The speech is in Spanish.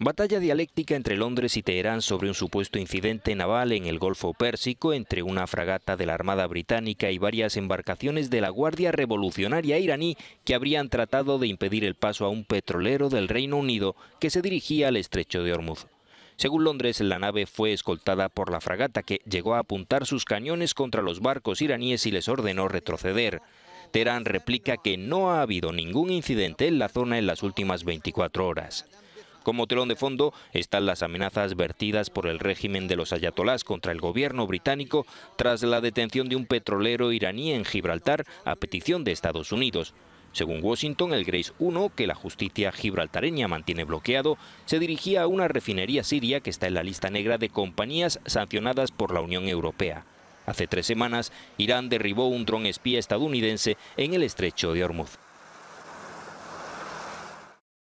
Batalla dialéctica entre Londres y Teherán sobre un supuesto incidente naval en el Golfo Pérsico entre una fragata de la Armada Británica y varias embarcaciones de la Guardia Revolucionaria iraní que habrían tratado de impedir el paso a un petrolero del Reino Unido que se dirigía al estrecho de Hormuz. Según Londres, la nave fue escoltada por la fragata que llegó a apuntar sus cañones contra los barcos iraníes y les ordenó retroceder. Teherán replica que no ha habido ningún incidente en la zona en las últimas 24 horas. Como telón de fondo están las amenazas vertidas por el régimen de los ayatolás contra el gobierno británico tras la detención de un petrolero iraní en Gibraltar a petición de Estados Unidos. Según Washington, el Grace 1, que la justicia gibraltareña mantiene bloqueado, se dirigía a una refinería siria que está en la lista negra de compañías sancionadas por la Unión Europea. Hace tres semanas, Irán derribó un dron espía estadounidense en el estrecho de Hormuz.